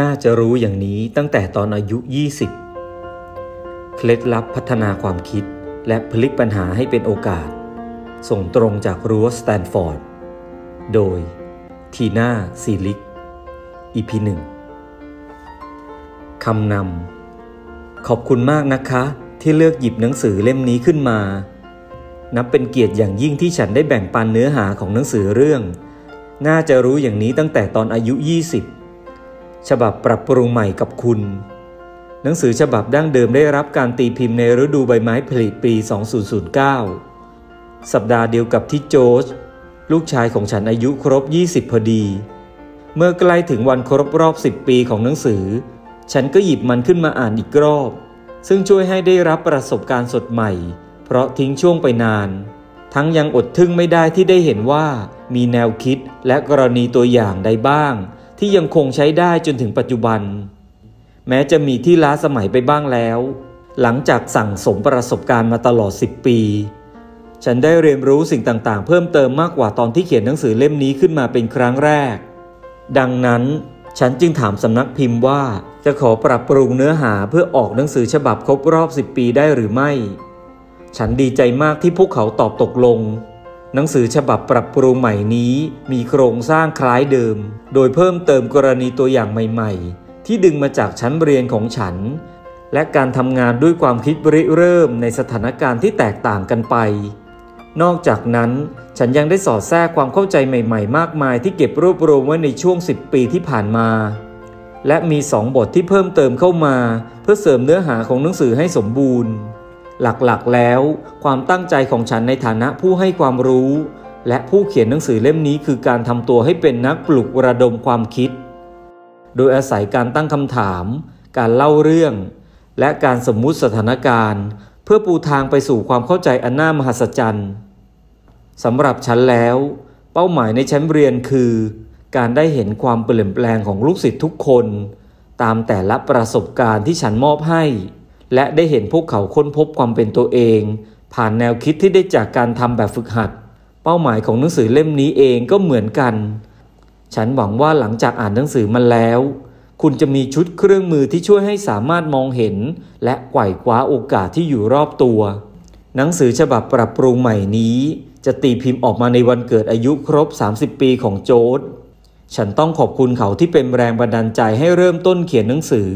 น่าจะรู้อย่างนี้ตั้งแต่ตอนอายุ 20 เคล็ดลับพัฒนาความคิดและพลิกปัญหาให้เป็นโอกาส ส่งตรงจากรั้วสแตนฟอร์ด โดย ทีน่าซีลิกอีพีหนึ่งคำนำ ขอบคุณมากนะคะที่เลือกหยิบหนังสือเล่มนี้ขึ้นมา นับเป็นเกียรติอย่างยิ่งที่ฉันได้แบ่งปันเนื้อหาของหนังสือเรื่อง น่าจะรู้อย่างนี้ตั้งแต่ตอนอายุ 20ฉบับปรับปรุงใหม่กับคุณ หนังสือฉบับดั้งเดิมได้รับการตีพิมพ์ในฤดูใบไม้ผลิปี 2009 สัปดาห์เดียวกับที่โจชลูกชายของฉันอายุครบ 20 พอดี เมื่อใกล้ถึงวันครบรอบ 10 ปีของหนังสือ ฉันก็หยิบมันขึ้นมาอ่านอีกรอบ ซึ่งช่วยให้ได้รับประสบการณ์สดใหม่ เพราะทิ้งช่วงไปนาน ทั้งยังอดทึ่งไม่ได้ที่ได้เห็นว่ามีแนวคิดและกรณีตัวอย่างใดบ้างที่ยังคงใช้ได้จนถึงปัจจุบัน แม้จะมีที่ล้าสมัยไปบ้างแล้ว หลังจากสั่งสมประสบการณ์มาตลอด 10 ปี ฉันได้เรียนรู้สิ่งต่างๆ เพิ่มเติมมากกว่าตอนที่เขียนหนังสือเล่มนี้ขึ้นมาเป็นครั้งแรก ดังนั้นฉันจึงถามสำนักพิมพ์ว่าจะขอปรับปรุงเนื้อหาเพื่อออกหนังสือฉบับครบรอบ 10 ปีได้หรือไม่ ฉันดีใจมากที่พวกเขาตอบตกลงหนังสือฉบับปรับปรุงใหม่นี้มีโครงสร้างคล้ายเดิม โดยเพิ่มเติมกรณีตัวอย่างใหม่ๆ ที่ดึงมาจากชั้นเรียนของฉัน และการทำงานด้วยความคิดริเริ่มในสถานการณ์ที่แตกต่างกันไป นอกจากนั้นฉันยังได้สอดแทรกความเข้าใจใหม่ๆ มากมายที่เก็บรวบรวมไว้ในช่วง 10 ปีที่ผ่านมา และมี 2 บทที่เพิ่มเติมเข้ามาเพื่อเสริมเนื้อหาของหนังสือให้สมบูรณ์หลักๆ แล้วความตั้งใจของฉันในฐานะผู้ให้ความรู้ และผู้เขียนหนังสือเล่มนี้คือการทำตัวให้เป็นนักปลุกระดมความคิด โดยอาศัยการตั้งคำถาม การเล่าเรื่อง และการสมมุติสถานการณ์ เพื่อปูทางไปสู่ความเข้าใจอันน่ามหัศจรรย์สำหรับฉันแล้ว เป้าหมายในชั้นเรียนคือการได้เห็นความเปลี่ยนแปลงของลูกศิษย์ทุกคน ตามแต่ละประสบการณ์ที่ฉันมอบให้และได้เห็นพวกเขาค้นพบความเป็นตัวเอง ผ่านแนวคิดที่ได้จากการทำแบบฝึกหัด เป้าหมายของหนังสือเล่มนี้เองก็เหมือนกัน ฉันหวังว่าหลังจากอ่านหนังสือมันแล้ว คุณจะมีชุดเครื่องมือที่ช่วยให้สามารถมองเห็น และไกว่คว้าโอกาสที่อยู่รอบตัว หนังสือฉบับปรับปรุงใหม่นี้ จะตีพิมพ์ออกมาในวันเกิดอายุครบ 30 ปีของโจดฉันต้องขอบคุณเขาที่เป็นแรงบันดาลใจให้เริ่มต้นเขียนหนังสือ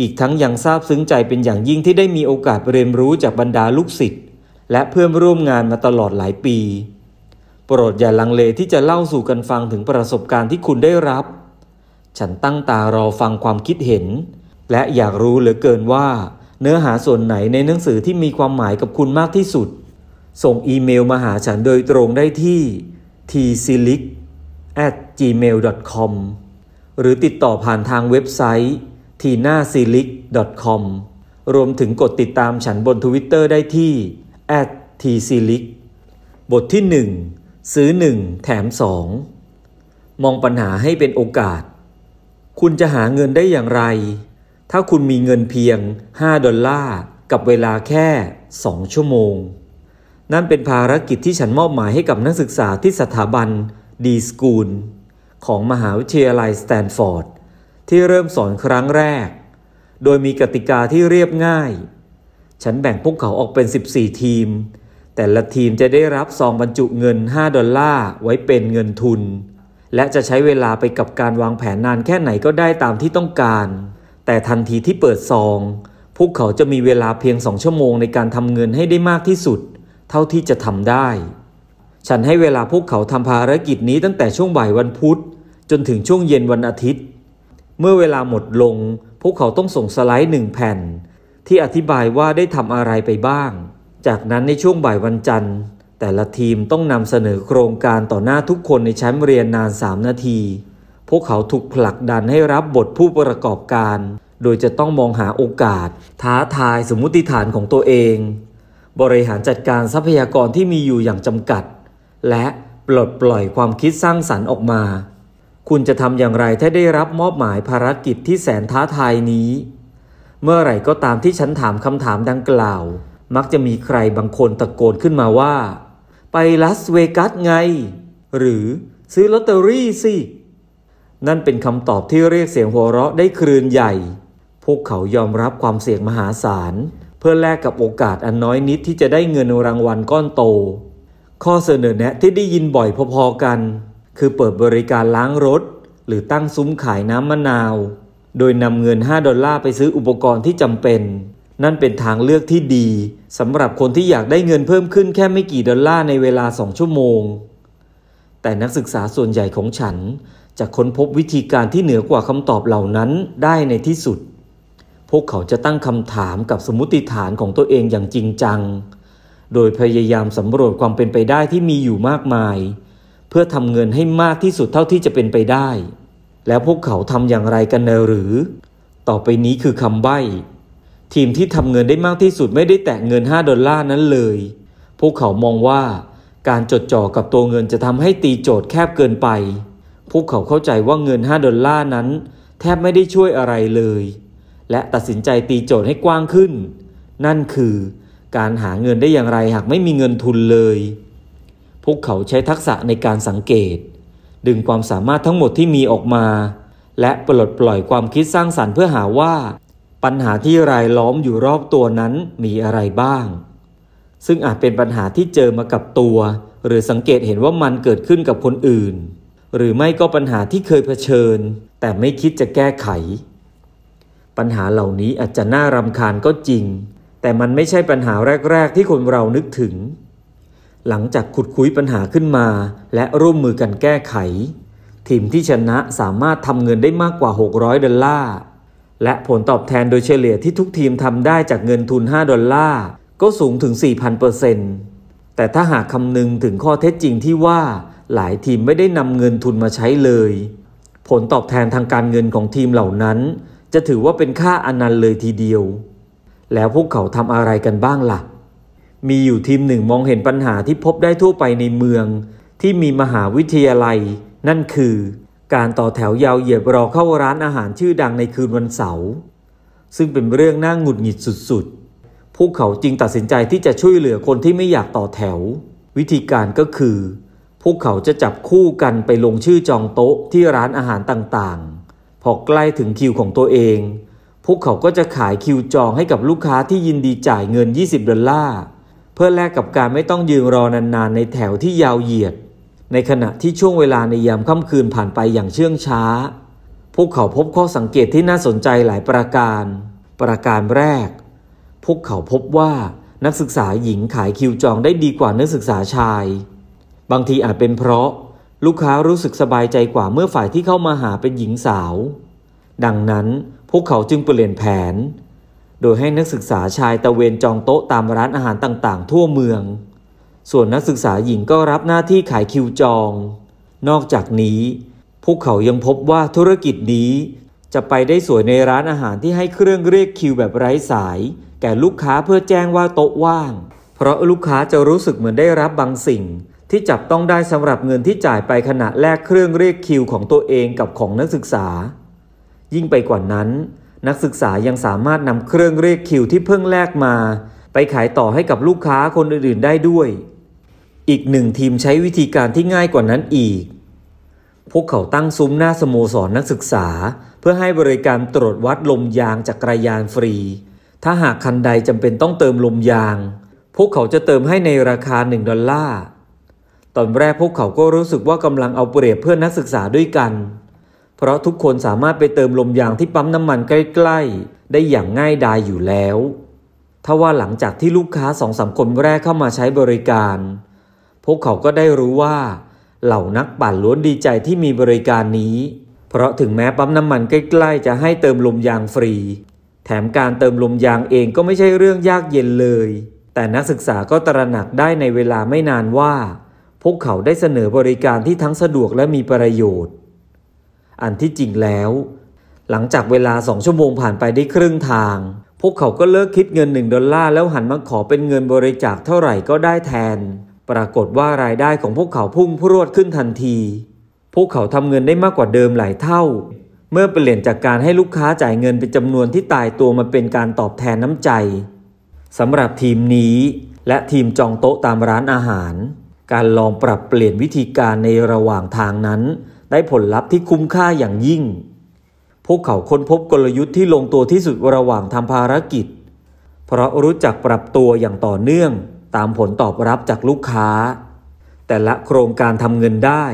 อีกทั้งยังซาบซึ้งใจเป็นอย่างยิ่งที่ได้มีโอกาสเรียนรู้จากบรรดาลูกศิษย์และเพื่อนร่วมงานมาตลอดหลายปี โปรดอย่าลังเลที่จะเล่าสู่กันฟังถึงประสบการณ์ที่คุณได้รับ ฉันตั้งตารอฟังความคิดเห็น และอยากรู้เหลือเกินว่า เนื้อหาส่วนไหนในหนังสือที่มีความหมายกับคุณมากที่สุด ส่งอีเมลมาหาฉันโดยตรงได้ที่ tsilic at gmail.com หรือติดต่อผ่านทางเว็บไซต์ทีน่าซีลิก .com รวมถึงกดติดตามฉันบนทวิตเตอร์ได้ที่ t c l i c บทที่ 1 ซื้อ 1 แถม 2 มองปัญหาให้เป็นโอกาส คุณจะหาเงินได้อย่างไร ถ้าคุณมีเงินเพียง 5ดอลลาร์ กับเวลาแค่ 2 ชั่วโมง นั่นเป็นภารกิจที่ฉันมอบหมายให้กับนักศึกษาที่สถาบันดีสกูลของมหาวิทยาลัยสแตนฟอร์ดที่เริ่มสอนครั้งแรก โดยมีกติกาที่เรียบง่าย ฉันแบ่งพวกเขาออกเป็น 14 ทีม แต่ละทีมจะได้รับซองบรรจุเงิน 5 ดอลลาร์ ไว้เป็นเงินทุน และจะใช้เวลาไปกับการวางแผนนานแค่ไหนก็ได้ตามที่ต้องการ แต่ทันทีที่เปิดซอง พวกเขาจะมีเวลาเพียงสองชั่วโมงในการทำเงินให้ได้มากที่สุด เท่าที่จะทำได้ ฉันให้เวลาพวกเขาทำภารกิจนี้ตั้งแต่ช่วงบ่ายวันพุธจนถึงช่วงเย็นวันอาทิตย์เมื่อเวลาหมดลง พวกเขาต้องส่งสไลด์หนึ่งแผ่น ที่อธิบายว่าได้ทำอะไรไปบ้าง จากนั้นในช่วงบ่ายวันจันทร์ แต่ละทีมต้องนำเสนอโครงการต่อหน้าทุกคนในชั้นเรียนนาน 3 นาที พวกเขาถูกผลักดันให้รับบทผู้ประกอบการ โดยจะต้องมองหาโอกาส ท้าทาย สมมติฐานของตัวเอง บริหารจัดการทรัพยากรที่มีอยู่อย่างจำกัด และปลดปล่อยความคิดสร้างสรรค์ออกมาคุณจะทำอย่างไรถ้าได้รับมอบหมายภารกิจที่แสนท้าทายนี้ เมื่อไหร่ก็ตามที่ฉันถามคำถามดังกล่าว มักจะมีใครบางคนตะโกนขึ้นมาว่า ไปลาสเวกัสไง หรือซื้อลอตเตอรี่สิ นั่นเป็นคำตอบที่เรียกเสียงหัวเราะได้คลืนใหญ่ พวกเขายอมรับความเสี่ยงมหาศาล เพื่อแลกกับโอกาสอันน้อยนิดที่จะได้เงินรางวัลก้อนโต ข้อเสนอแนะที่ได้ยินบ่อยพอๆกันคือเปิดบริการล้างรถ หรือตั้งซุ้มขายน้ำมะนาว โดยนำเงิน 5 ดอลลาร์ไปซื้ออุปกรณ์ที่จำเป็น นั่นเป็นทางเลือกที่ดีสำหรับคนที่อยากได้เงินเพิ่มขึ้นแค่ไม่กี่ดอลลาร์ในเวลา 2 ชั่วโมง แต่นักศึกษาส่วนใหญ่ของฉันจะค้นพบวิธีการที่เหนือกว่าคำตอบเหล่านั้นได้ในที่สุด พวกเขาจะตั้งคำถามกับสมมติฐานของตัวเองอย่างจริงจัง โดยพยายามสำรวจความเป็นไปได้ที่มีอยู่มากมายพื่อทำเงินให้มากที่สุดเท่าที่จะเป็นไปได้ แล้วพวกเขาทำอย่างไรกันหรือ ต่อไปนี้คือคำใบ้ทีมที่ทำเงินได้มากที่สุดไม่ได้แตะเงิน5ดอลลาร์นั้นเลย พวกเขามองว่าการจดจ่อกับตัวเงินจะทำให้ตีโจทย์แคบเกินไป พวกเขาเข้าใจว่าเงิน5ดอลลาร์นั้น แทบไม่ได้ช่วยอะไรเลย และตัดสินใจตีโจทย์ให้กว้างขึ้น นั่นคือ การหาเงินได้อย่างไรหากไม่มีเงินทุนเลยพวกเขาใช้ทักษะในการสังเกต ดึงความสามารถทั้งหมดที่มีออกมา และปลดปล่อยความคิดสร้างสารรค์เพื่อหาว่า ปัญหาที่รายล้อมอยู่รอบตัวนั้นมีอะไรบ้าง ซึ่งอาจเป็นปัญหาที่เจอมากับตัว หรือสังเกตเห็นว่ามันเกิดขึ้นกับคนอื่น หรือไม่ก็ปัญหาที่เคยเผชิญ แต่ไม่คิดจะแก้ไข ปัญหาเหล่านี้อาจจะน่ารำคาญก็จริง แต่มันไม่ใช่ปัญหาแรก ๆที่คนเรานึกถึงหลังจากขุดคุยปัญหาขึ้นมาและร่วมมือกันแก้ไข ทีมที่ชนะสามารถทำเงินได้มากกว่า 600 ดอลลาร์ และผลตอบแทนโดยเฉลี่ยที่ทุกทีมทำได้จากเงินทุน 5 ดอลลาร์ ก็สูงถึง 4,000เปอร์เซ็นต์แต่ถ้าหากคำนึงถึงข้อเท็จจริงที่ว่าหลายทีมไม่ได้นำเงินทุนมาใช้เลย ผลตอบแทนทางการเงินของทีมเหล่านั้น จะถือว่าเป็นค่าอนันต์เลยทีเดียว แล้วพวกเขาทำอะไรกันบ้างละ่ะมีอยู่ทีมหนึ่งมองเห็นปัญหาที่พบได้ทั่วไปในเมืองที่มีมหาวิทยาลัย นั่นคือการต่อแถวยาวเหยียบรอเข้าร้านอาหารชื่อดังในคืนวันเสาร์ซึ่งเป็นเรื่องน่าหงุดหงิดสุดๆ พวกเขาจึงตัดสินใจที่จะช่วยเหลือคนที่ไม่อยากต่อแถว วิธีการก็คือ พวกเขาจะจับคู่กันไปลงชื่อจองโต๊ะที่ร้านอาหารต่างๆ พอใกล้ถึงคิวของตัวเอง พวกเขาก็จะขายคิวจองให้กับลูกค้าที่ยินดีจ่ายเงิน 20ดอลลาร์เพื่อแลกกับการไม่ต้องยืนรอนานๆ ในแถวที่ยาวเหยียด ในขณะที่ช่วงเวลาในยามค่ำคืนผ่านไปอย่างเชื่องช้า พวกเขาพบข้อสังเกตที่น่าสนใจหลายประการ ประการแรก พวกเขาพบว่านักศึกษาหญิงขายคิวจองได้ดีกว่านักศึกษาชาย บางทีอาจเป็นเพราะ ลูกค้ารู้สึกสบายใจกว่าเมื่อฝ่ายที่เข้ามาหาเป็นหญิงสาว ดังนั้นพวกเขาจึงเปลี่ยนแผนโดยให้นักศึกษาชายตะเวนจองโต๊ะตามร้านอาหารต่างๆทั่วเมือง ส่วนนักศึกษาหญิงก็รับหน้าที่ขายคิวจอง นอกจากนี้ พวกเขายังพบว่าธุรกิจนี้ จะไปได้สวยในร้านอาหารที่ให้เครื่องเรียกคิวแบบไร้สาย แก่ลูกค้าเพื่อแจ้งว่าโต๊ะว่าง เพราะลูกค้าจะรู้สึกเหมือนได้รับบางสิ่ง ที่จับต้องได้สำหรับเงินที่จ่ายไปขณะแลกเครื่องเรียกคิวของตัวเองกับของนักศึกษา ยิ่งไปกว่านั้นนักศึกษายังสามารถนำเครื่องเรียกคิวที่เพิ่งแลกมา ไปขายต่อให้กับลูกค้าคนอื่นๆได้ด้วย อีกหนึ่งทีมใช้วิธีการที่ง่ายกว่านั้นอีก พวกเขาตั้งซุ้มหน้าสโมสรนนักศึกษา เพื่อให้บริการตรวจวัดลมยางจากกรยานฟรี ถ้าหากคันใดจำเป็นต้องเติมลมยาง พวกเขาจะเติมให้ในราคา1ดอลลาร์ ตอนแรกพวกเขาก็รู้สึกว่ากำลังเอาเปรียบเพื่อนนักศึกษาด้วยกันเพราะทุกคนสามารถไปเติมลมยางที่ปั๊มน้ำมันใกล้ๆได้อย่างง่ายดายอยู่แล้ว ทว่าหลังจากที่ลูกค้าสองสามคนแรกเข้ามาใช้บริการ พวกเขาก็ได้รู้ว่า เหล่านักปั่นล้วนดีใจที่มีบริการนี้ เพราะถึงแม้ปั๊มน้ำมันใกล้ ๆ จะให้เติมลมยางฟรี แถมการเติมลมยางเองก็ไม่ใช่เรื่องยากเย็นเลย แต่นักศึกษาก็ตระหนักได้ในเวลาไม่นานว่า พวกเขาได้เสนอบริการที่ทั้งสะดวกและมีประโยชน์อันที่จริงแล้ว หลังจากเวลาสองชั่วโมงผ่านไปได้ครึ่งทาง พวกเขาก็เลิกคิดเงิน1ดอลลาร์แล้วหันมาขอเป็นเงินบริจาคเท่าไหร่ก็ได้แทนปรากฏว่ารายได้ของพวกเขาพุ่งพรวดขึ้นทันที พวกเขาทำเงินได้มากกว่าเดิมหลายเท่า เมื่อเปลี่ยนจากการให้ลูกค้าจ่ายเงินเป็นจำนวนที่ตายตัวมาเป็นการตอบแทนน้ำใจสำหรับทีมนี้ และทีมจองโต๊ะตามร้านอาหาร การลองปรับเปลี่ยนวิธีการในระหว่างทางนั้นได้ผลลัพธ์ที่คุ้มค่าอย่างยิ่ง พวกเขาค้นพบกลยุทธ์ที่ลงตัวที่สุดระหว่างทำภารกิจ เพราะรู้จักปรับตัวอย่างต่อเนื่อง ตามผลตอบรับจากลูกค้า แต่ละโครงการทำเงินได้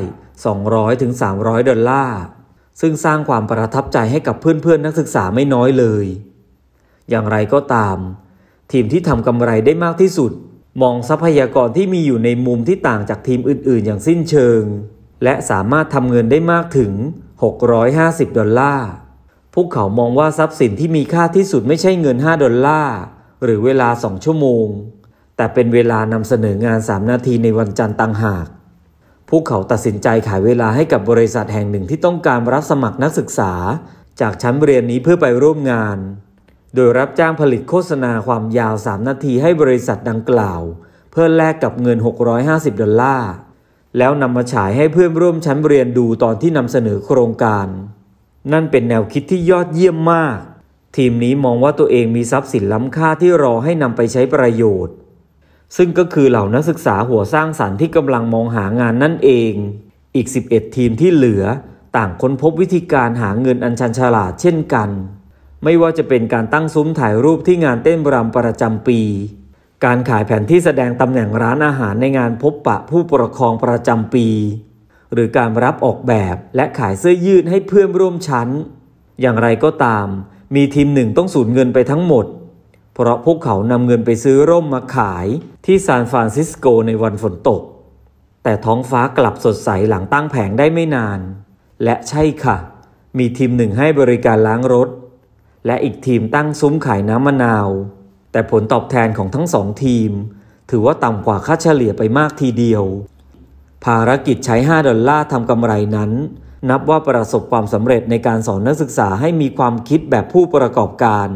200-300 ดอลลาร์ ซึ่งสร้างความประทับใจให้กับเพื่อนๆ นักศึกษาไม่น้อยเลย อย่างไรก็ตาม ทีมที่ทำกำไรได้มากที่สุด มองทรัพยากรที่มีอยู่ในมุมที่ต่างจากทีมอื่นๆอย่างสิ้นเชิงและสามารถทำเงินได้มากถึง 650 ดอลลาร์ พวกเขามองว่าทรัพย์สินที่มีค่าที่สุดไม่ใช่เงิน 5 ดอลลาร์ หรือเวลา 2 ชั่วโมง แต่เป็นเวลานำเสนองาน 3 นาทีในวันจันทร์ต่างหาก พวกเขาตัดสินใจขายเวลาให้กับบริษัทแห่งหนึ่งที่ต้องการรับสมัครนักศึกษา จากชั้นเรียนนี้เพื่อไปร่วมงาน โดยรับจ้างผลิตโฆษณาความยาว 3 นาทีให้บริษัทดังกล่าวเพื่อแลกกับเงิน 650 ดอลลาร์แล้วนำมาฉายให้เพื่อนร่วมชั้นเรียนดูตอนที่นำเสนอโครงการ นั่นเป็นแนวคิดที่ยอดเยี่ยมมาก ทีมนี้มองว่าตัวเองมีทรัพย์สินล้ำค่าที่รอให้นำไปใช้ประโยชน์ ซึ่งก็คือเหล่านักศึกษาหัวสร้างสารรค์ที่กำลังมองหางานนั่นเอง อีก 11 ทีมที่เหลือ ต่างค้นพบวิธีการหาเงินอันชันฉลาดเช่นกัน ไม่ว่าจะเป็นการตั้งซุ้มถ่ายรูปที่งานเต้นรำประจำปีการขายแผนที่แสดงตำแหน่งร้านอาหารในงานพบปะผู้ปกครองประจำปี หรือการรับออกแบบและขายเสื้อยืดให้เพื่อนร่วมชั้น อย่างไรก็ตาม มีทีมหนึ่งต้องสูญเงินไปทั้งหมด เพราะพวกเขานำเงินไปซื้อร่มมาขายที่ซานฟรานซิสโกในวันฝนตก แต่ท้องฟ้ากลับสดใสหลังตั้งแผงได้ไม่นาน และใช่ค่ะ มีทีมหนึ่งให้บริการล้างรถ และอีกทีมตั้งซุ้มขายน้ำมะนาวแต่ผลตอบแทนของทั้งสองทีม ถือว่าต่ำกว่าค่าเฉลี่ยไปมากทีเดียว ภารกิจใช้ 5ดอลลาร์ทำกำไรนั้น นับว่าประสบความสำเร็จในการสอนนักศึกษาให้มีความคิดแบบผู้ประกอบการ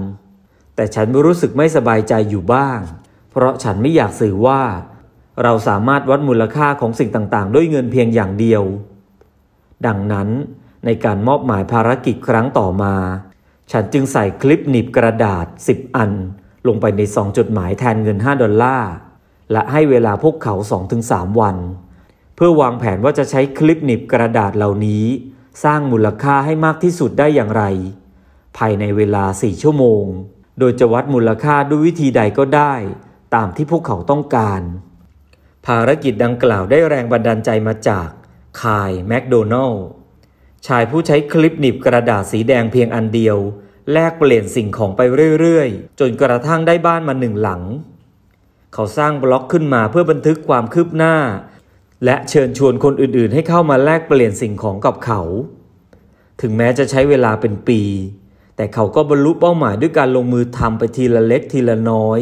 แต่ฉันรู้สึกไม่สบายใจอยู่บ้าง เพราะฉันไม่อยากสื่อว่า เราสามารถวัดมูลค่าของสิ่งต่างๆ ด้วยเงินเพียงอย่างเดียว ดังนั้น ในการมอบหมายภารกิจครั้งต่อมา ฉันจึงใส่คลิปหนีบกระดาษ 10 อันลงไปในซองจดหมายแทนเงิน 5 ดอลลาร์และให้เวลาพวกเขา 2-3 วัน เพื่อวางแผนว่าจะใช้คลิปหนีบกระดาษเหล่านี้ สร้างมูลค่าให้มากที่สุดได้อย่างไร ภายในเวลา 4 ชั่วโมง โดยจะวัดมูลค่าด้วยวิธีใดก็ได้ ตามที่พวกเขาต้องการ ภารกิจดังกล่าวได้แรงบันดาลใจมาจากคาย แมคโดนัลล์ชายผู้ใช้คลิปหนีบกระดาษสีแดงเพียงอันเดียวแลกเปลี่ยนสิ่งของไปเรื่อยๆ จนกระทั่งได้บ้านมาหนึ่งหลัง เขาสร้างบล็อกขึ้นมาเพื่อบันทึกความคืบหน้า และเชิญชวนคนอื่นๆ ให้เข้ามาแลกเปลี่ยนสิ่งของกับเขา ถึงแม้จะใช้เวลาเป็นปี แต่เขาก็บรรลุเป้าหมายด้วยการลงมือทำไปทีละเล็กทีละน้อย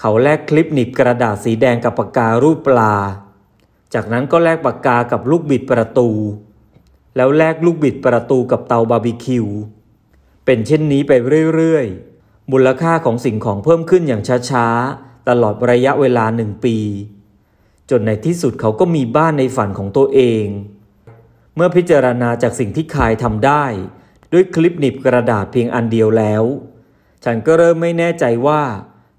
เขาแลกคลิปหนีบกระดาษสีแดงกับปากการูปปลา จากนั้นก็แลกปากกากับลูกบิดประตูแล้วแลกลูกบิดประตูกับเตาบาร์บีคิวเป็นเช่นนี้ไปเรื่อยๆมูลค่าของสิ่งของเพิ่มขึ้นอย่างช้าๆ ตลอดระยะเวลาหนึ่งปี จนในที่สุดเขาก็มีบ้านในฝันของตัวเอง เมื่อพิจารณาจากสิ่งที่คายทำได้ ด้วยคลิปหนีบกระดาษเพียงอันเดียวแล้ว ฉันก็เริ่มไม่แน่ใจว่า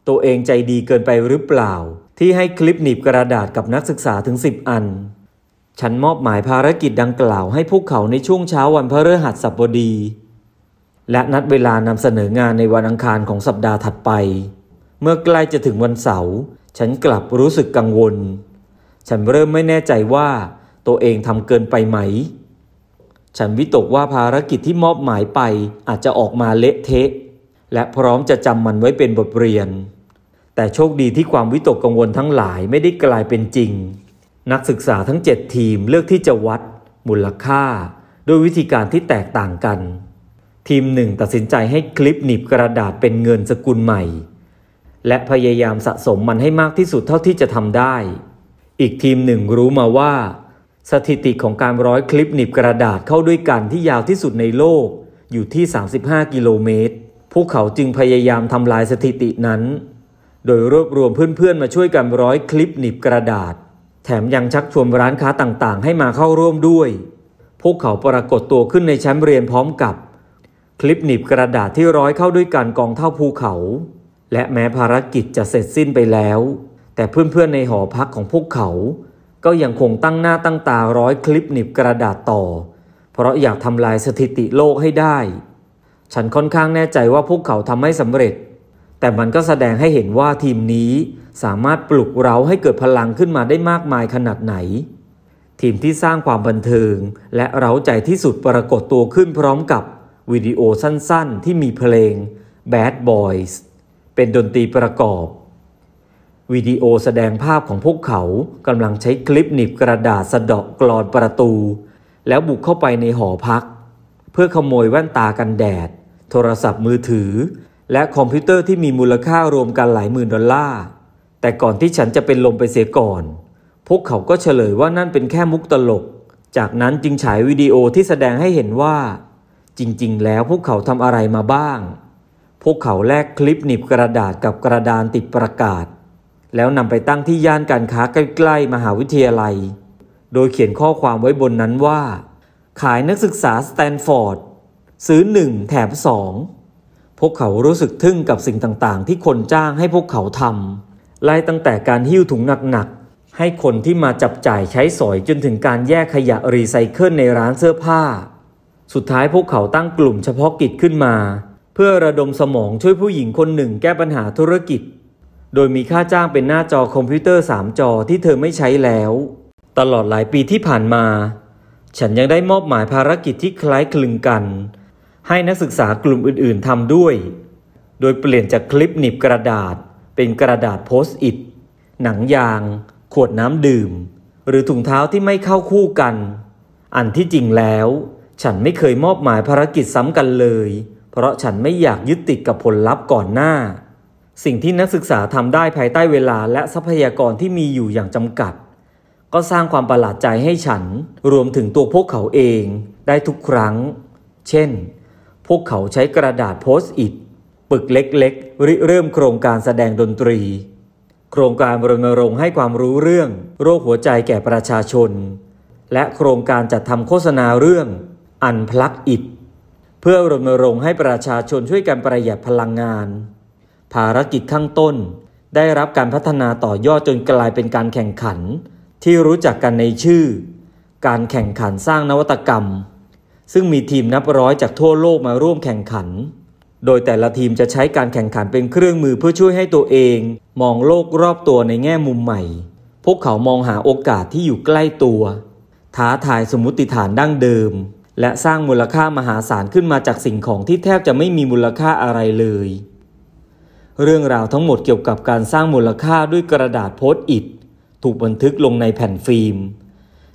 ตัวเองใจดีเกินไปหรือเปล่า ที่ให้คลิปหนีบกระดาษกับนักศึกษาถึง 10 อัน ฉันมอบหมายภารกิจดังกล่าว ให้พวกเขาในช่วงเช้าวันพฤหัสบดีและนัดเวลานำเสนองานในวันอังคารของสัปดาห์ถัดไป เมื่อใกล้จะถึงวันเสาร์ฉันกลับรู้สึกกังวล ฉันเริ่มไม่แน่ใจว่าตัวเองทำเกินไปไหม ฉันวิตกว่าภารกิจที่มอบหมายไปอาจจะออกมาเละเทะ และพร้อมจะจำมันไว้เป็นบทเรียน แต่โชคดีที่ความวิตกกังวลทั้งหลายไม่ได้กลายเป็นจริง นักศึกษาทั้ง 7 ทีมเลือกที่จะวัด มูลค่า ด้วยวิธีการที่แตกต่างกันทีมหนึ่งตัดสินใจให้คลิปหนีบกระดาษเป็นเงินสกุลใหม่ และพยายามสะสมมันให้มากที่สุดเท่าที่จะทำได้ อีกทีมหนึ่งรู้มาว่า สถิติของการร้อยคลิปหนีบกระดาษเข้าด้วยกันที่ยาวที่สุดในโลกอยู่ที่ 35 กิโลเมตร พวกเขาจึงพยายามทำลายสถิตินั้น โดยรวบรวมเพื่อนๆมาช่วยกันร้อยคลิปหนีบกระดาษ แถมยังชักชวนร้านค้าต่างๆ ให้มาเข้าร่วมด้วย พวกเขาปรากฏตัวขึ้นในชั้นเรียนพร้อมกับคลิปหนีบกระดาษที่ร้อยเข้าด้วยกันกองเท่าภูเขา และแม้ภารกิจจะเสร็จสิ้นไปแล้ว แต่เพื่อนๆในหอพักของพวกเขา ก็ยังคงตั้งหน้าตั้งตาร้อยคลิปหนีบกระดาษต่อ เพราะอยากทำลายสถิติโลกให้ได้ ฉันค่อนข้างแน่ใจว่าพวกเขาทำให้สำเร็จ แต่มันก็แสดงให้เห็นว่าทีมนี้สามารถปลุกเราให้เกิดพลังขึ้นมาได้มากมายขนาดไหน ทีมที่สร้างความบันเทิงและเราใจที่สุดปรากฏตัวขึ้นพร้อมกับวิดีโอสั้นๆ ที่มีเพลง Bad Boys เป็นดนตรีประกอบ วิดีโอแสดงภาพของพวกเขากำลังใช้คลิปหนีบกระดาษสะดอกกรอนประตู แล้วบุกเข้าไปในหอพัก เพื่อขโมยแว่นตากันแดด โทรศัพท์มือถือ และคอมพิวเตอร์ที่มีมูลค่ารวมกันหลายหมื่นดอลลาร์แต่ก่อนที่ฉันจะเป็นลมไปเสียก่อน พวกเขาก็เฉลยว่านั่นเป็นแค่มุกตลก จากนั้นจึงฉายวิดีโอที่แสดงให้เห็นว่าจริง ๆ แล้วพวกเขาทำอะไรมาบ้าง พวกเขาแลกคลิปหนีบกระดาษกับกระดานติดประกาศ แล้วนำไปตั้งที่ย่านการค้าใกล้ ๆ มหาวิทยาลัย โดยเขียนข้อความไว้บนนั้นว่า ขายนักศึกษาสแตนฟอร์ดซื้อหนึ่งแถมสองพวกเขารู้สึกทึ่งกับสิ่งต่างๆ ที่คนจ้างให้พวกเขาทำไล่ตั้งแต่การหิ้วถุงหนัก ๆ ให้คนที่มาจับจ่ายใช้สอยจนถึงการแยกขยะรีไซเคิลในร้านเสื้อผ้าสุดท้ายพวกเขาตั้งกลุ่มเฉพาะกิจขึ้นมา เพื่อระดมสมองช่วยผู้หญิงคนหนึ่งแก้ปัญหาธุรกิจ โดยมีค่าจ้างเป็นหน้าจอคอมพิวเตอร์ 3 จอที่เธอไม่ใช้แล้ว ตลอดหลายปีที่ผ่านมา ฉันยังได้มอบหมายภารกิจที่คล้ายคลึงกัน ให้นักศึกษากลุ่มอื่นๆทำด้วย โดยเปลี่ยนจากคลิปหนีบกระดาษ เป็นกระดาษโพสต์อิทหนังยาง ขวดน้ำดื่ม หรือถุงเท้าที่ไม่เข้าคู่กัน อันที่จริงแล้วฉันไม่เคยมอบหมายภารกิจซ้ำกันเลย เพราะฉันไม่อยากยึดติดกับผลลัพธ์ก่อนหน้า สิ่งที่นักศึกษาทำได้ภายใต้เวลาและทรัพยากรที่มีอยู่อย่างจำกัด ก็สร้างความประหลาดใจให้ฉัน รวมถึงตัวพวกเขาเองได้ทุกครั้ง เช่น พวกเขาใช้กระดาษโพสต์อิท ปึกเล็ก ๆ ริเริ่มโครงการแสดงดนตรี โครงการรณรงค์ให้ความรู้เรื่อง โรคหัวใจแก่ประชาชน และโครงการจัดทำโฆษณาเรื่องอันพลักอิดเพื่อรณรงค์ให้ประชาชนช่วยกันประหยัดพลังงาน ภารกิจข้างต้นได้รับการพัฒนาต่อยอดจนกลายเป็นการแข่งขัน ที่รู้จักกันในชื่อ การแข่งขันสร้างนวัตกรรม ซึ่งมีทีมนับร้อยจากทั่วโลกมาร่วมแข่งขัน โดยแต่ละทีมจะใช้การแข่งขันเป็นเครื่องมือเพื่อช่วยให้ตัวเองมองโลกรอบตัวในแง่มุมใหม่ พวกเขามองหาโอกาสที่อยู่ใกล้ตัว ท้าทายสมมติฐานดั้งเดิมและสร้างมูลค่ามหาศาลขึ้นมาจากสิ่งของที่แทบจะไม่มีมูลค่าอะไรเลย เรื่องราวทั้งหมดเกี่ยวกับการสร้างมูลค่าด้วยกระดาษโพสต์อิฐถูกบันทึกลงในแผ่นฟิล์ม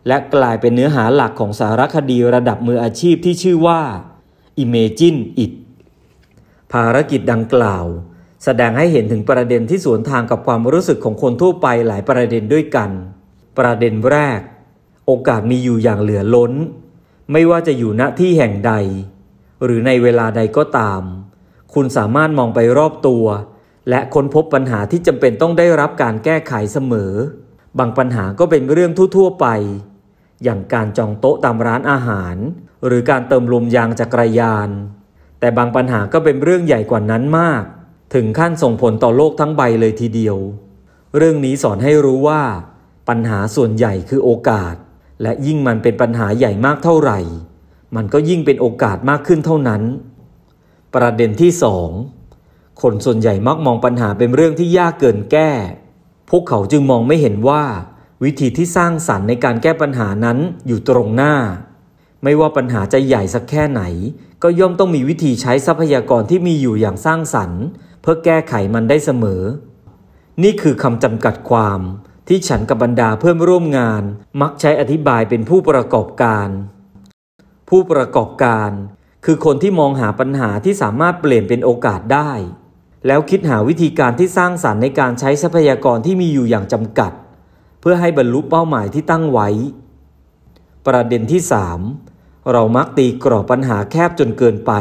และกลายเป็นเนื้อหาหลักของสารคดีระดับมืออาชีพที่ชื่อว่า Imagine It ภารกิจดังกล่าว แสดงให้เห็นถึงประเด็นที่สวนทางกับความรู้สึกของคนทั่วไปหลายประเด็นด้วยกัน ประเด็นแรก โอกาสมีอยู่อย่างเหลือล้นไม่ว่าจะอยู่ณที่แห่งใดหรือในเวลาใดก็ตาม คุณสามารถมองไปรอบตัว และค้นพบปัญหาที่จำเป็นต้องได้รับการแก้ไขเสมอ บางปัญหาก็เป็นเรื่องทั่ว ๆไป อย่างการจองโต๊ะตามร้านอาหาร หรือการเติมลมยางจักรยาน แต่บางปัญหาก็เป็นเรื่องใหญ่กว่านั้นมาก ถึงขั้นส่งผลต่อโลกทั้งใบเลยทีเดียว เรื่องนี้สอนให้รู้ว่า ปัญหาส่วนใหญ่คือโอกาสและยิ่งมันเป็นปัญหาใหญ่มากเท่าไหร่ มันก็ยิ่งเป็นโอกาสมากขึ้นเท่านั้น ประเด็นที่สองคนส่วนใหญ่มักมองปัญหาเป็นเรื่องที่ยากเกินแก้ พวกเขาจึงมองไม่เห็นว่า วิธีที่สร้างสรรค์ในการแก้ปัญหานั้นอยู่ตรงหน้า ไม่ว่าปัญหาจะใหญ่สักแค่ไหน ก็ย่อมต้องมีวิธีใช้ทรัพยากรที่มีอยู่อย่างสร้างสรรค์ เพื่อแก้ไขมันได้เสมอ นี่คือคำจำกัดความที่ฉันกับบรรดาเพื่อนร่วมงานมักใช้อธิบายเป็นผู้ประกอบการ ผู้ประกอบการคือคนที่มองหาปัญหาที่สามารถเปลี่ยนเป็นโอกาสได้ แล้วคิดหาวิธีการที่สร้างสารรค์ในการใช้ทรัพยากรที่มีอยู่อย่างจำกัด เพื่อให้บรรลุเป้าหมายที่ตั้งไว้ ประเด็นที่ 3 เรามักตีกรอบปัญหาแคบจนเกินไป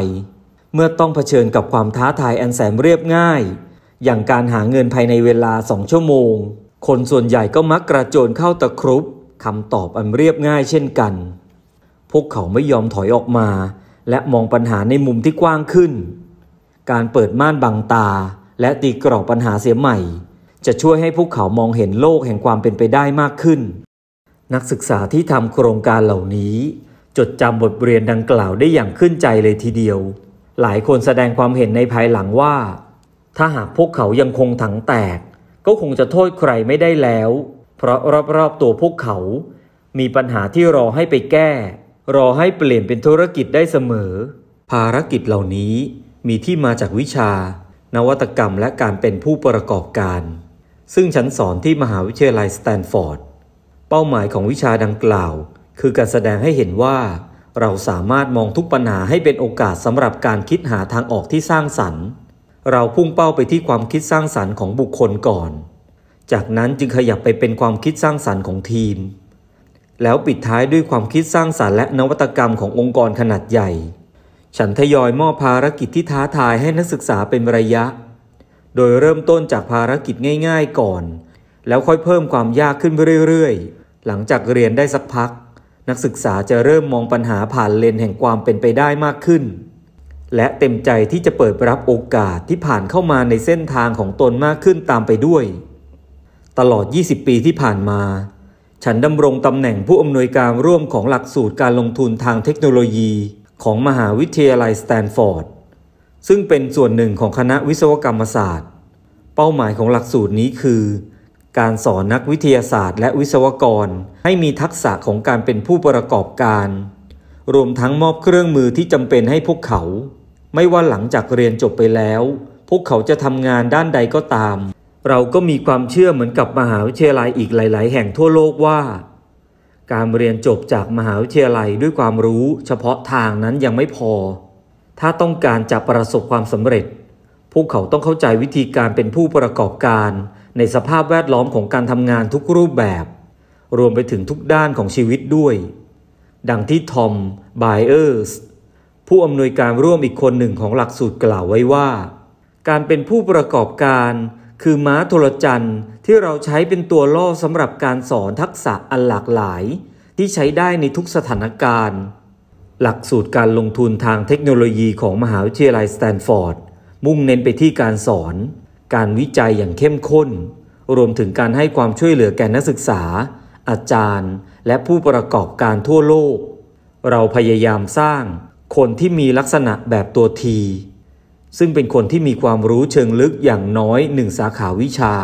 เมื่อต้องเผชิญกับความท้าทายอันแสนเรียบง่าย อย่างการหาเงินภายในเวลาสองชั่วโมงคนส่วนใหญ่ก็มักกระโจนเข้าตะครุบคำตอบอันเรียบง่ายเช่นกัน พวกเขาไม่ยอมถอยออกมา และมองปัญหาในมุมที่กว้างขึ้น การเปิดม่านบังตาและตีกรอบปัญหาเสียใหม่ จะช่วยให้พวกเขามองเห็นโลกแห่งความเป็นไปได้มากขึ้น นักศึกษาที่ทำโครงการเหล่านี้ จดจำบทเรียนดังกล่าวได้อย่างขึ้นใจเลยทีเดียว หลายคนแสดงความเห็นในภายหลังว่า ถ้าหากพวกเขายังคงถังแตกก็คงจะโทษใครไม่ได้แล้ว เพราะรอบๆตัวพวกเขา มีปัญหาที่รอให้ไปแก้ รอให้เปลี่ยนเป็นธุรกิจได้เสมอ ภารกิจเหล่านี้มีที่มาจากวิชา นวัตกรรมและการเป็นผู้ประกอบการ ซึ่งฉันสอนที่มหาวิทยาลัยสแตนฟอร์ด เป้าหมายของวิชาดังกล่าว คือการแสดงให้เห็นว่า เราสามารถมองทุกปัญหาให้เป็นโอกาสสำหรับการคิดหาทางออกที่สร้างสรรค์เราพุ่งเป้าไปที่ความคิดสร้างสารรค์ของบุคคลก่อน จากนั้นจึงขยับไปเป็นความคิดสร้างสารรค์ของทีม แล้วปิดท้ายด้วยความคิดสร้างสารรค์และนวัตกรรมขององค์กรขนาดใหญ่ ฉันทยอยมอบภารกิจที่ท้าทายให้นักศึกษาเป็นระยะ โดยเริ่มต้นจากภารกิจง่ายๆก่อน แล้วค่อยเพิ่มความยากขึ้นเรื่อยๆ หลังจากเรียนได้สักพัก นักศึกษาจะเริ่มมองปัญหาผ่านเลนแห่งความเป็นไปได้มากขึ้นและเต็มใจที่จะเปิดรับโอกาสที่ผ่านเข้ามาในเส้นทางของตนมากขึ้นตามไปด้วย ตลอด 20 ปีที่ผ่านมา ฉันดำรงตำแหน่งผู้อำนวยการร่วมของหลักสูตรการลงทุนทางเทคโนโลยีของมหาวิทยาลัยสแตนฟอร์ดซึ่งเป็นส่วนหนึ่งของคณะวิศวกรรมศาสตร์ เป้าหมายของหลักสูตรนี้คือ การสอนนักวิทยาศาสตร์และวิศวกร ให้มีทักษะของการเป็นผู้ประกอบการ รวมทั้งมอบเครื่องมือที่จำเป็นให้พวกเขาไม่ว่าหลังจากเรียนจบไปแล้ว พวกเขาจะทำงานด้านใดก็ตาม เราก็มีความเชื่อเหมือนกับมหาวิทยาลัยอีกหลาย ๆ แห่งทั่วโลกว่า การเรียนจบจากมหาวิทยาลัยด้วยความรู้ เฉพาะทางนั้นยังไม่พอ ถ้าต้องการจะประสบความสำเร็จ พวกเขาต้องเข้าใจวิธีการเป็นผู้ประกอบการ ในสภาพแวดล้อมของการทำงานทุกรูปแบบ รวมไปถึงทุกด้านของชีวิตด้วย ดังที่ทอม ไบเออร์สผู้อำนวยการร่วมอีกคนหนึ่งของหลักสูตรกล่าวไว้ว่า การเป็นผู้ประกอบการ คือม้าโทรจันที่เราใช้เป็นตัวล่อสำหรับการสอนทักษะอันหลากหลายที่ใช้ได้ในทุกสถานการณ์ หลักสูตรการลงทุนทางเทคโนโลยีของมหาวิทยาลัยสแตนฟอร์ดมุ่งเน้นไปที่การสอน การวิจัยอย่างเข้มข้น รวมถึงการให้ความช่วยเหลือแก่นักศึกษา อาจารย์ และผู้ประกอบการทั่วโลก เราพยายามสร้างคนที่มีลักษณะแบบตัวที ซึ่งเป็นคนที่มีความรู้เชิงลึกอย่างน้อยหนึ่งสาขาวิชา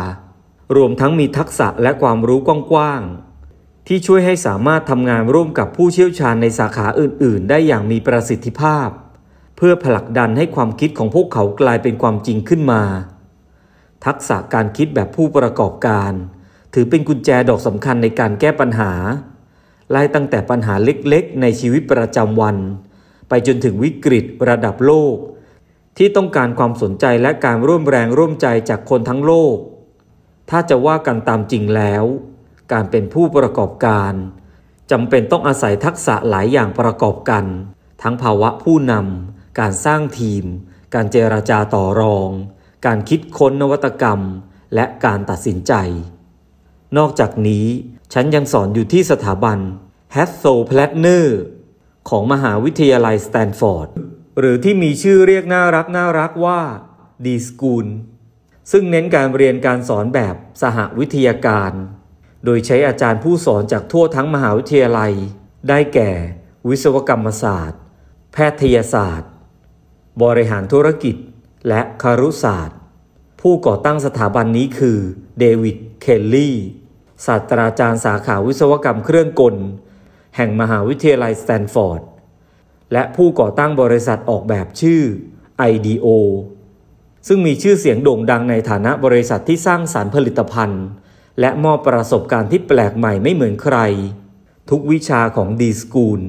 รวมทั้งมีทักษะและความรู้กว้างๆ ที่ช่วยให้สามารถทำงานร่วมกับผู้เชี่ยวชาญในสาขาอื่น ๆ ได้อย่างมีประสิทธิภาพ เพื่อผลักดันให้ความคิดของพวกเขากลายเป็นความจริงขึ้นมา ทักษะการคิดแบบผู้ประกอบการ ถือเป็นกุญแจดอกสำคัญในการแก้ปัญหาไล่ตั้งแต่ปัญหาเล็ก ๆ ในชีวิตประจำวันไปจนถึงวิกฤตระดับโลก ที่ต้องการความสนใจและการร่วมแรงร่วมใจจากคนทั้งโลก ถ้าจะว่ากันตามจริงแล้ว การเป็นผู้ประกอบการจำเป็นต้องอาศัยทักษะหลายอย่างประกอบกัน ทั้งภาวะผู้นำ การสร้างทีม การเจราจาต่อรอง การคิดค้นนวัตกรรม และการตัดสินใจ นอกจากนี้ฉันยังสอนอยู่ที่สถาบัน h a s s o p l a t n e r ของมหาวิทยาลัยสแตนฟอร์ดหรือที่มีชื่อเรียกน่ารักน่ารักว่าดีสกูลซึ่งเน้นการเรียนการสอนแบบสหวิทยาการ โดยใช้อาจารย์ผู้สอนจากทั่วทั้งมหาวิทยาลัย ได้แก่ วิศวกรรมศาสตร์ แพทยศาสตร์ บริหารธุรกิจ และคารุศาสตร์ ผู้ก่อตั้งสถาบันนี้คือเดวิดเคลลี่ศาสตราจารย์สาขาวิศวกรรมเครื่องกลแห่งมหาวิทยาลัยสแตนฟอร์ด และผู้ก่อตั้งบริษัทออกแบบชื่อ i d o ซึ่งมีชื่อเสียงโด่งดังในฐานะบริษัทที่สร้างสารรค์ผลิตภัณฑ์ และมอบประสบการณ์ที่แปลกใหม่ไม่เหมือนใคร ทุกวิชาของดีสกูล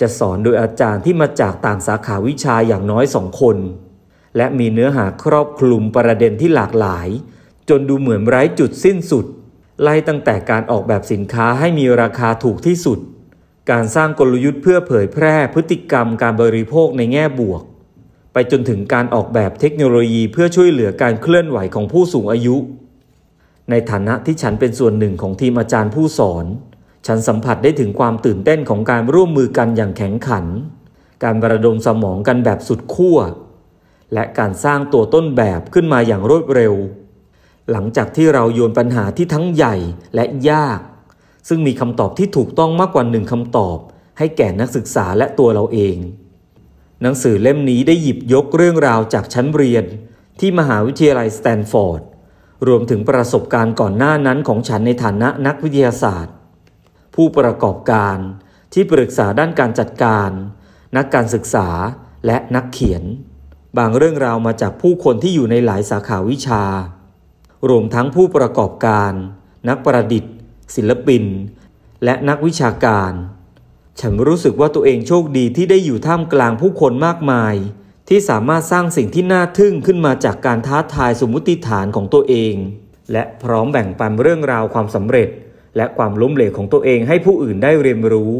จะสอนโดยอาจารย์ที่มาจากต่างสาขาวิชาอย่างน้อยสองคน และมีเนื้อหาครอบคลุมประเด็นที่หลากหลาย จนดูเหมือนไร้จุดสิ้นสุด ไล่ตั้งแต่การออกแบบสินค้าให้มีราคาถูกที่สุดการสร้างกลยุทธ์เพื่อเผยแพร่พฤติกรรมการบริโภคในแง่บวก ไปจนถึงการออกแบบเทคโนโลยีเพื่อช่วยเหลือการเคลื่อนไหวของผู้สูงอายุ ในฐานะที่ฉันเป็นส่วนหนึ่งของทีมอาจารย์ผู้สอน ฉันสัมผัสได้ถึงความตื่นเต้นของการร่วมมือกันอย่างแข็งขัน การประดมสมองกันแบบสุดขั้ว และการสร้างตัวต้นแบบขึ้นมาอย่างรวดเร็ว หลังจากที่เราโยนปัญหาที่ทั้งใหญ่และยากซึ่งมีคำตอบที่ถูกต้องมากกว่าหนึ่งคำตอบให้แก่นักศึกษาและตัวเราเอง หนังสือเล่มนี้ได้หยิบยกเรื่องราวจากชั้นเรียนที่มหาวิทยาลัยสแตนฟอร์ดรวมถึงประสบการณ์ก่อนหน้านั้นของฉันในฐานะนักวิทยาศาสตร์ ผู้ประกอบการที่ปรึกษาด้านการจัดการ นักการศึกษาและนักเขียน บางเรื่องราวมาจากผู้คนที่อยู่ในหลายสาขาวิชา รวมทั้งผู้ประกอบการ นักประดิษฐ์ศิลปิน และนักวิชาการ ฉันรู้สึกว่าตัวเองโชคดีที่ได้อยู่ท่ามกลางผู้คนมากมาย ที่สามารถสร้างสิ่งที่น่าทึ่งขึ้นมาจากการท้าทายสมมติฐานของตัวเอง และพร้อมแบ่งปันเรื่องราวความสำเร็จ และความล้มเหลวของตัวเองให้ผู้อื่นได้เรียนรู้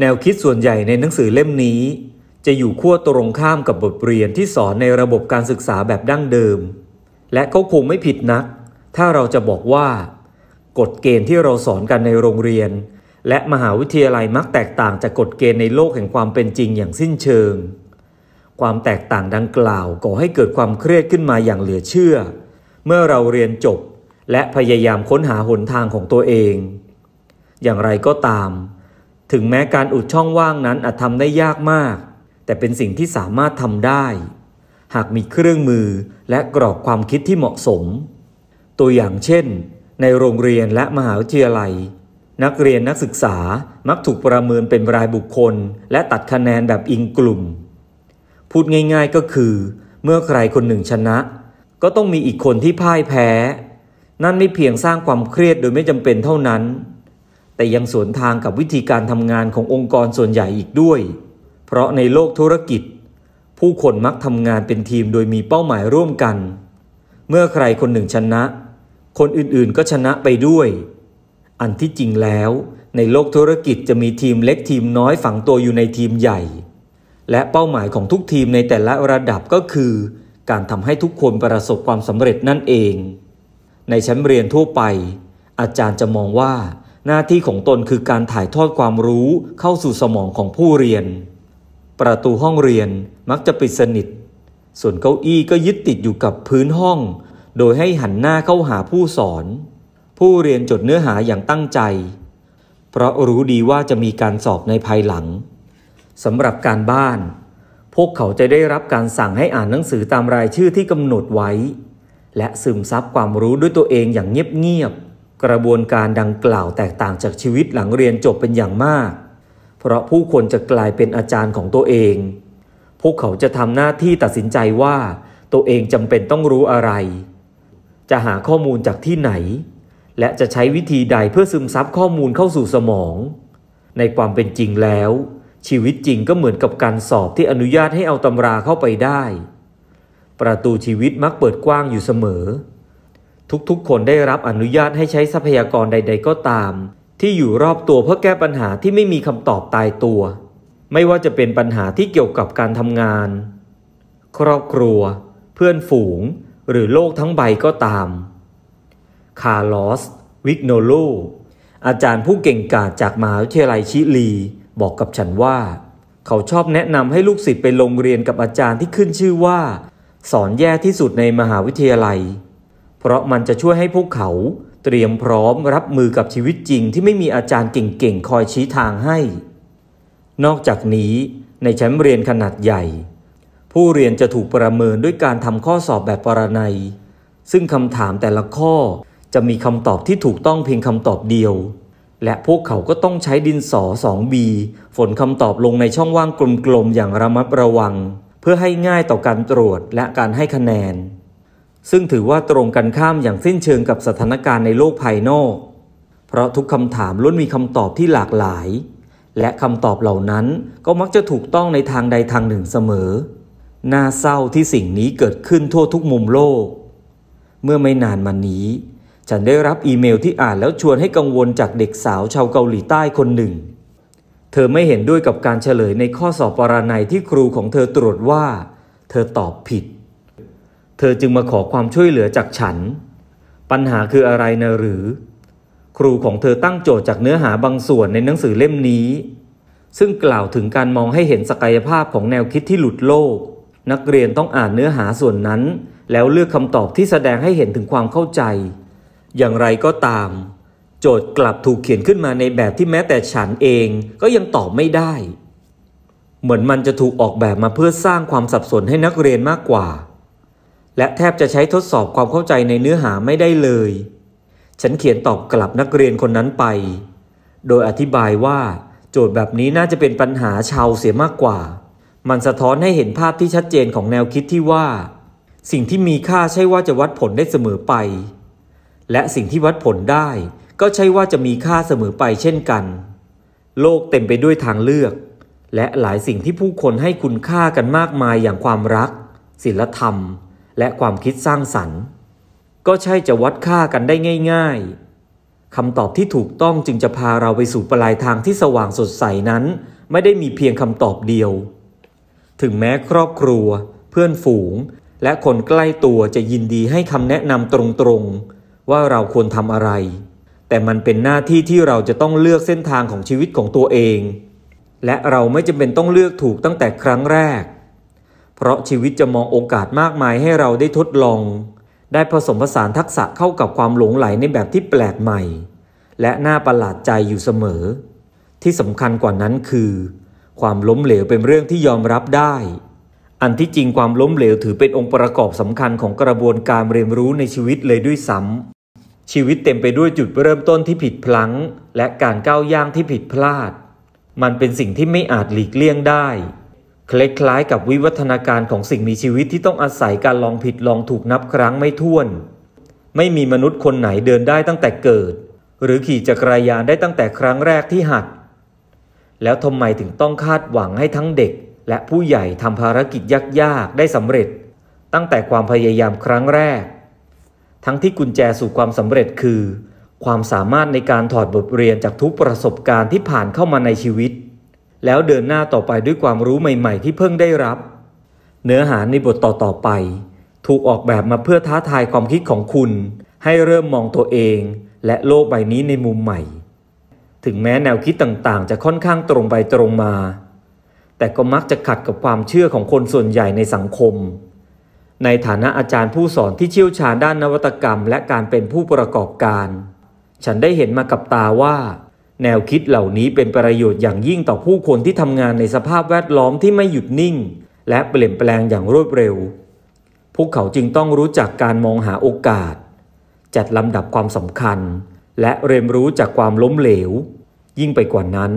แนวคิดส่วนใหญ่ในหนังสือเล่มนี้ จะอยู่ขั้วตรงข้ามกับบทเรียนที่สอนในระบบการศึกษาแบบดั้งเดิม และก็คงไม่ผิดนัก ถ้าเราจะบอกว่ากฎเกณฑ์ที่เราสอนกันในโรงเรียน และมหาวิทยาลัยมักแตกต่างจากกฎเกณฑ์ในโลกแห่งความเป็นจริงอย่างสิ้นเชิง ความแตกต่างดังกล่าวก่อให้เกิดความเครียดขึ้นมาอย่างเหลือเชื่อ เมื่อเราเรียนจบและพยายามค้นหาหนทางของตัวเอง อย่างไรก็ตาม ถึงแม้การอุดช่องว่างนั้นอาจทำได้ยากมาก แต่เป็นสิ่งที่สามารถทำได้ หากมีเครื่องมือและกรอบความคิดที่เหมาะสม ตัวอย่างเช่นในโรงเรียนและมหาวิทยาลัย นักเรียนนักศึกษามักถูกประเมินเป็นรายบุคคล และตัดคะแนนแบบอิงกลุ่ม พูดง่ายๆก็คือ เมื่อใครคนหนึ่งชนะ ก็ต้องมีอีกคนที่พ่ายแพ้ นั่นไม่เพียงสร้างความเครียดโดยไม่จำเป็นเท่านั้น แต่ยังสวนทางกับวิธีการทำงานขององค์กรส่วนใหญ่อีกด้วย เพราะในโลกธุรกิจ ผู้คนมักทำงานเป็นทีมโดยมีเป้าหมายร่วมกัน เมื่อใครคนหนึ่งชนะคนอื่นๆก็ชนะไปด้วย อันที่จริงแล้วในโลกธุรกิจจะมีทีมเล็กทีมน้อยฝังตัวอยู่ในทีมใหญ่ และเป้าหมายของทุกทีมในแต่ละระดับก็คือ การทำให้ทุกคนประสบความสำเร็จนั่นเอง ในชั้นเรียนทั่วไป อาจารย์จะมองว่าหน้าที่ของตนคือการถ่ายทอดความรู้เข้าสู่สมองของผู้เรียน ประตูห้องเรียนมักจะปิดสนิท ส่วนเก้าอี้ก็ยึดติดอยู่กับพื้นห้องโดยให้หันหน้าเข้าหาผู้สอน ผู้เรียนจดเนื้อหาอย่างตั้งใจ เพราะรู้ดีว่าจะมีการสอบในภายหลัง สำหรับการบ้าน พวกเขาจะได้รับการสั่งให้อ่านหนังสือตามรายชื่อที่กำหนดไว้ และซึมซับความรู้ด้วยตัวเองอย่างเงียบ ๆ กระบวนการดังกล่าวแตกต่างจากชีวิตหลังเรียนจบเป็นอย่างมาก เพราะผู้คนจะกลายเป็นอาจารย์ของตัวเอง พวกเขาจะทำหน้าที่ตัดสินใจว่า ตัวเองจำเป็นต้องรู้อะไรจะหาข้อมูลจากที่ไหน และจะใช้วิธีใดเพื่อซึมซับข้อมูลเข้าสู่สมอง ในความเป็นจริงแล้ว ชีวิตจริงก็เหมือนกับการสอบที่อนุญาตให้เอาตำราเข้าไปได้ ประตูชีวิตมักเปิดกว้างอยู่เสมอ ทุกๆคนได้รับอนุญาตให้ใช้ทรัพยากรใด ๆ ก็ตาม ที่อยู่รอบตัวเพื่อแก้ปัญหาที่ไม่มีคำตอบตายตัว ไม่ว่าจะเป็นปัญหาที่เกี่ยวกับการทำงาน ครอบครัว เพื่อนฝูงหรือโลกทั้งใบก็ตาม คาร์ลอส วิกโนโล อาจารย์ผู้เก่งกาจจากมหาวิทยาลัยชิลี บอกกับฉันว่า เขาชอบแนะนำให้ลูกศิษย์ไปลงเรียนกับอาจารย์ที่ขึ้นชื่อว่า สอนแย่ที่สุดในมหาวิทยาลัย เพราะมันจะช่วยให้พวกเขาเตรียมพร้อมรับมือกับชีวิตจริงที่ไม่มีอาจารย์เก่งๆ คอยชี้ทางให้ นอกจากนี้ในชั้นเรียนขนาดใหญ่ผู้เรียนจะถูกประเมินด้วยการทำข้อสอบแบบปรนัย ซึ่งคำถามแต่ละข้อจะมีคำตอบที่ถูกต้องเพียงคำตอบเดียว และพวกเขาก็ต้องใช้ดินสอสองบีฝนคำตอบลงในช่องว่างกลมๆอย่างระมัดระวัง เพื่อให้ง่ายต่อการตรวจและการให้คะแนน ซึ่งถือว่าตรงกันข้ามอย่างสิ้นเชิงกับสถานการณ์ในโลกภายนอก เพราะทุกคำถามล้วนมีคำตอบที่หลากหลาย และคำตอบเหล่านั้นก็มักจะถูกต้องในทางใดทางหนึ่งเสมอน่าเศร้าที่สิ่งนี้เกิดขึ้นทั่วทุกมุมโลก เมื่อไม่นานมานี้ฉันได้รับอีเมลที่อ่านแล้วชวนให้กังวลจากเด็กสาวชาวเกาหลีใต้คนหนึ่ง เธอไม่เห็นด้วยกับการเฉลยในข้อสอบปรนัยที่ครูของเธอตรวจว่า เธอตอบผิด เธอจึงมาขอความช่วยเหลือจากฉัน ปัญหาคืออะไรนะหรือ ครูของเธอตั้งโจทย์จากเนื้อหาบางส่วนในหนังสือเล่มนี้ ซึ่งกล่าวถึงการมองให้เห็นศักยภาพของแนวคิดที่หลุดโลกนักเรียนต้องอ่านเนื้อหาส่วนนั้นแล้วเลือกคำตอบที่แสดงให้เห็นถึงความเข้าใจ อย่างไรก็ตาม โจทย์กลับถูกเขียนขึ้นมาในแบบที่แม้แต่ฉันเองก็ยังตอบไม่ได้ เหมือนมันจะถูกออกแบบมาเพื่อสร้างความสับสนให้นักเรียนมากกว่า และแทบจะใช้ทดสอบความเข้าใจในเนื้อหาไม่ได้เลย ฉันเขียนตอบกลับนักเรียนคนนั้นไป โดยอธิบายว่าโจทย์แบบนี้น่าจะเป็นปัญหาชาวเสียมากกว่ามันสะท้อนให้เห็นภาพที่ชัดเจนของแนวคิดที่ว่า สิ่งที่มีค่าใช่ว่าจะวัดผลได้เสมอไป และสิ่งที่วัดผลได้ ก็ใช่ว่าจะมีค่าเสมอไปเช่นกัน โลกเต็มไปด้วยทางเลือก และหลายสิ่งที่ผู้คนให้คุณค่ากันมากมายอย่างความรัก ศิลธรรม และความคิดสร้างสรรค์ ก็ใช่จะวัดค่ากันได้ง่ายๆ คำตอบที่ถูกต้องจึงจะพาเราไปสู่ปลายทางที่สว่างสดใสนั้น ไม่ได้มีเพียงคำตอบเดียวถึงแม้ครอบครัว เพื่อนฝูง และคนใกล้ตัวจะยินดีให้คำแนะนำตรงๆว่าเราควรทำอะไร แต่มันเป็นหน้าที่ที่เราจะต้องเลือกเส้นทางของชีวิตของตัวเอง และเราไม่จำเป็นต้องเลือกถูกตั้งแต่ครั้งแรก เพราะชีวิตจะมองโอกาสมากมายให้เราได้ทดลอง ได้ผสมผสานทักษะเข้ากับความหลงไหลในแบบที่แปลกใหม่ และน่าประหลาดใจอยู่เสมอ ที่สำคัญกว่านั้นคือความล้มเหลวเป็นเรื่องที่ยอมรับได้ อันที่จริงความล้มเหลวถือเป็นองค์ประกอบสำคัญของกระบวนการเรียนรู้ในชีวิตเลยด้วยซ้ำชีวิตเต็มไปด้วยจุดเริ่มต้นที่ผิดพลั้ง และการก้าวย่างที่ผิดพลาด มันเป็นสิ่งที่ไม่อาจหลีกเลี่ยงได้ คล้ายกับวิวัฒนาการของสิ่งมีชีวิตที่ต้องอาศัยการลองผิดลองถูกนับครั้งไม่ถ้วน ไม่มีมนุษย์คนไหนเดินได้ตั้งแต่เกิด หรือขี่จักรยานได้ตั้งแต่ครั้งแรกที่หัดแล้วทำไมถึงต้องคาดหวังให้ทั้งเด็ก และผู้ใหญ่ทำภารกิจยากๆได้สำเร็จ ตั้งแต่ความพยายามครั้งแรก ทั้งที่กุญแจสู่ความสำเร็จคือความสามารถในการถอดบทเรียนจากทุกประสบการณ์ที่ผ่านเข้ามาในชีวิต แล้วเดินหน้าต่อไปด้วยความรู้ใหม่ ๆ ที่เพิ่งได้รับ เนื้อหาในบทต่อๆไป ถูกออกแบบมาเพื่อท้าทายความคิดของคุณ ให้เริ่มมองตัวเอง และโลกใบนี้ในมุมใหม่ถึงแม้แนวคิดต่างๆ จะค่อนข้างตรงไปตรงมา แต่ก็มักจะขัดกับความเชื่อของคนส่วนใหญ่ในสังคม ในฐานะอาจารย์ผู้สอนที่เชี่ยวชาญด้านนวัตกรรม และการเป็นผู้ประกอบการ ฉันได้เห็นมากับตาว่า แนวคิดเหล่านี้เป็นประโยชน์อย่างยิ่งต่อผู้คนที่ทำงานในสภาพแวดล้อมที่ไม่หยุดนิ่ง และเปลี่ยนแปลงอย่างรวดเร็ว พวกเขาจึงต้องรู้จักการมองหาโอกาส จัดลำดับความสำคัญและเรียนรู้จากความล้มเหลว ยิ่งไปกว่านั้น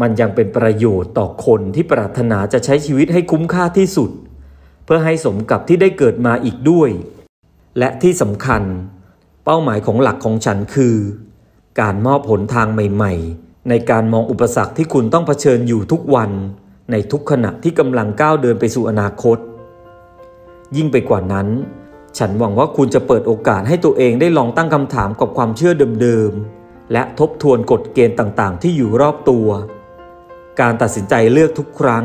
มันยังเป็นประโยชน์ต่อคนที่ปรารถนาจะใช้ชีวิตให้คุ้มค่าที่สุด เพื่อให้สมกับที่ได้เกิดมาอีกด้วย และที่สำคัญ เป้าหมายของหลักของฉันคือ การมอบผลทางใหม่ ๆ ในการมองอุปสรรคที่คุณต้องเผชิญอยู่ทุกวันในทุกขณะที่กำลังก้าวเดินไปสู่อนาคต ยิ่งไปกว่านั้นฉันหวังว่าคุณจะเปิดโอกาสให้ตัวเองได้ลองตั้งคำถามกับความเชื่อเดิมๆ และทบทวนกฎเกณฑ์ต่างๆที่อยู่รอบตัว การตัดสินใจเลือกทุกครั้ง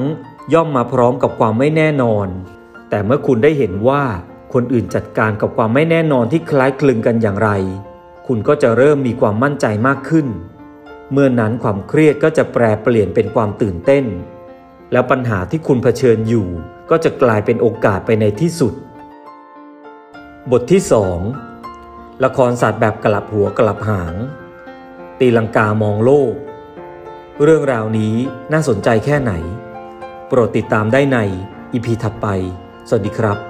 ย่อมมาพร้อมกับความไม่แน่นอน แต่เมื่อคุณได้เห็นว่า คนอื่นจัดการกับความไม่แน่นอนที่คล้ายคลึงกันอย่างไร คุณก็จะเริ่มมีความมั่นใจมากขึ้น เมื่อนั้นความเครียดก็จะแปรเปลี่ยนเป็นความตื่นเต้น และปัญหาที่คุณเผชิญอยู่ ก็จะกลายเป็นโอกาสไปในที่สุดบทที่สองละครสัตว์แบบกลับหัวกลับหาง ตีลังกามองโลก เรื่องราวนี้น่าสนใจแค่ไหน โปรดติดตามได้ในอีพีถัดไป สวัสดีครับ